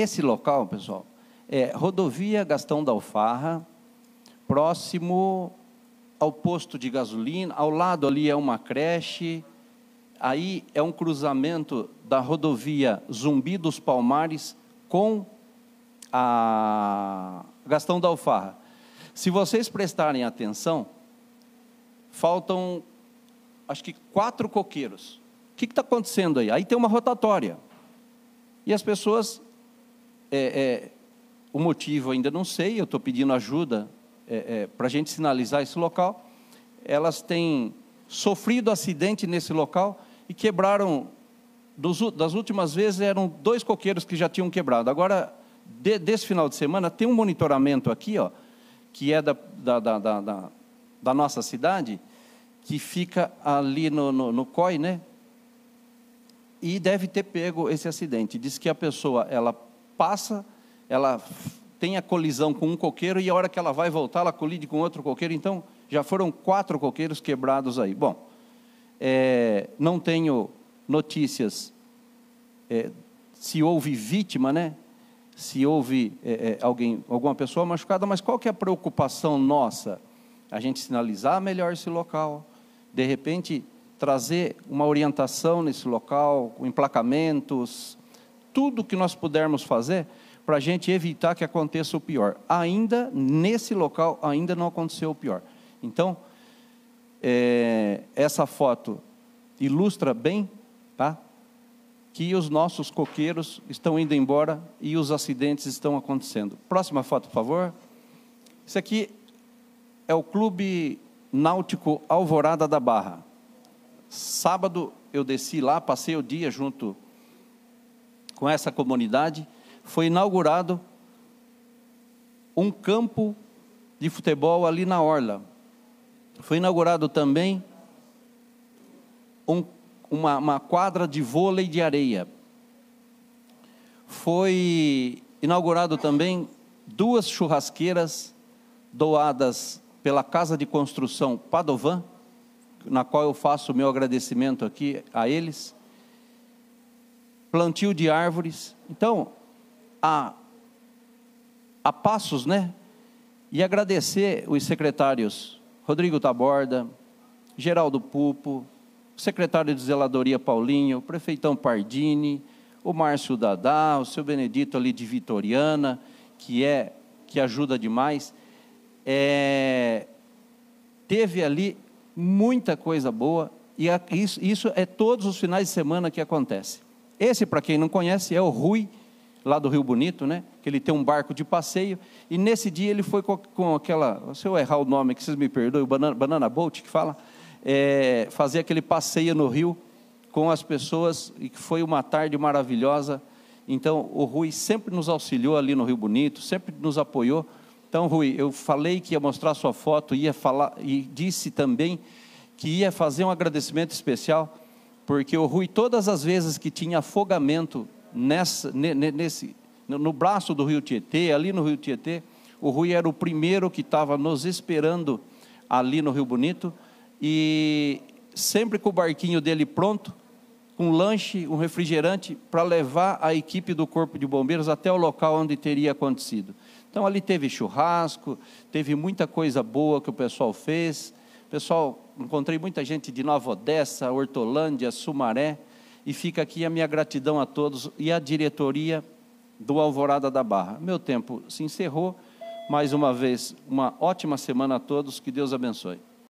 Esse local, pessoal, é rodovia Gastão da Alfarra, próximo ao posto de gasolina, ao lado ali é uma creche, aí é um cruzamento da rodovia Zumbi dos Palmares com a Gastão da Alfarra. Se vocês prestarem atenção, faltam acho que quatro coqueiros. O que está acontecendo aí? Aí tem uma rotatória. E as pessoas é, é, o motivo ainda não sei, eu estou pedindo ajuda é, é para a gente sinalizar esse local. Elas têm sofrido acidente nesse local e quebraram. Dos, das últimas vezes eram dois coqueiros que já tinham quebrado. Agora, de, desse final de semana, tem um monitoramento aqui, ó, que é da, da, da, da, da nossa cidade, que fica ali no, no, no COI, né? E deve ter pego esse acidente. Diz que a pessoa, ela passa, ela tem a colisão com um coqueiro e a hora que ela vai voltar, ela colide com outro coqueiro. Então, já foram quatro coqueiros quebrados aí. Bom, é, não tenho notícias é, se houve vítima, né? Se houve é, é alguém, alguma pessoa machucada, mas qual que é a preocupação nossa? A gente sinalizar melhor esse local, de repente trazer uma orientação nesse local, com emplacamentos, tudo que nós pudermos fazer para a gente evitar que aconteça o pior. Ainda nesse local, ainda não aconteceu o pior. Então, é, essa foto ilustra bem tá, que os nossos coqueiros estão indo embora e os acidentes estão acontecendo. Próxima foto, por favor. Isso aqui é o Clube Náutico Alvorada da Barra. Sábado eu desci lá, passei o dia junto com essa comunidade, foi inaugurado um campo de futebol ali na Orla. Foi inaugurado também um, uma, uma quadra de vôlei de areia. Foi inaugurado também duas churrasqueiras doadas pela Casa de Construção Padovan, na qual eu faço o meu agradecimento aqui a eles plantio de árvores. Então, a, a passos, né? E agradecer os secretários Rodrigo Taborda, Geraldo Pupo, secretário de Zeladoria Paulinho, o prefeitão Pardini, o Márcio Dadá, o seu Benedito ali de Vitoriana, que é que ajuda demais. É, teve ali muita coisa boa e isso, isso é todos os finais de semana que acontece. Esse, para quem não conhece, é o Rui, lá do Rio Bonito, né? Que ele tem um barco de passeio. E nesse dia ele foi com, aquela. Se eu errar o nome, que vocês me perdoem, Banana, banana Boat, que fala. É, fazer aquele passeio no rio com as pessoas, e que foi uma tarde maravilhosa. Então, o Rui sempre nos auxiliou ali no Rio Bonito, sempre nos apoiou. Então, Rui, eu falei que ia mostrar sua foto, ia falar e disse também que ia fazer um agradecimento especial porque o Rui, todas as vezes que tinha afogamento nessa, nesse, no braço do rio Tietê, ali no rio Tietê, o Rui era o primeiro que estava nos esperando ali no Rio Bonito, e sempre com o barquinho dele pronto, um lanche, um refrigerante, para levar a equipe do Corpo de Bombeiros até o local onde teria acontecido. Então ali teve churrasco, teve muita coisa boa que o pessoal fez, Pessoal, encontrei muita gente de Nova Odessa, Hortolândia, Sumaré, e fica aqui a minha gratidão a todos e à diretoria do Alvorada da Barra. Meu tempo se encerrou. Mais uma vez, uma ótima semana a todos. Que Deus abençoe.